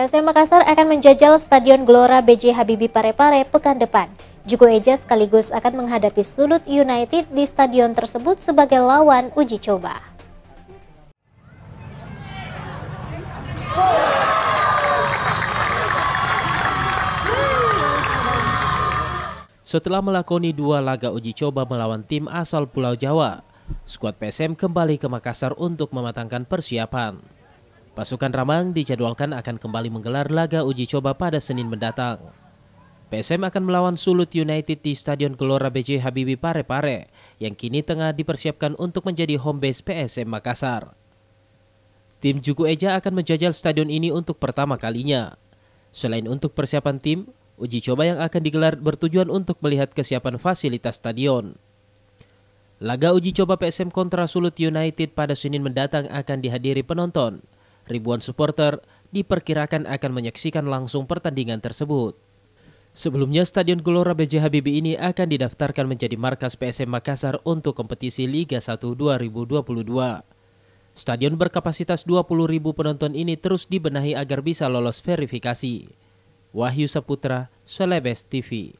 PSM Makassar akan menjajal Stadion Gelora BJ Habibie Parepare pekan depan. Juko Eja sekaligus akan menghadapi Sulut United di stadion tersebut sebagai lawan uji coba. Setelah melakoni dua laga uji coba melawan tim asal Pulau Jawa, skuad PSM kembali ke Makassar untuk mematangkan persiapan. Pasukan Ramang dijadwalkan akan kembali menggelar laga uji coba pada Senin mendatang. PSM akan melawan Sulut United di Stadion Gelora BJ Habibie Parepare yang kini tengah dipersiapkan untuk menjadi home base PSM Makassar. Tim Juku Eja akan menjajal stadion ini untuk pertama kalinya. Selain untuk persiapan tim, uji coba yang akan digelar bertujuan untuk melihat kesiapan fasilitas stadion. Laga uji coba PSM kontra Sulut United pada Senin mendatang akan dihadiri penonton ribuan supporter diperkirakan akan menyaksikan langsung pertandingan tersebut. Sebelumnya, Stadion Gelora B.J. Habibie ini akan didaftarkan menjadi markas PSM Makassar untuk kompetisi Liga 1 2022. Stadion berkapasitas 20.000 penonton ini terus dibenahi agar bisa lolos verifikasi. Wahyu Saputra, Solebes TV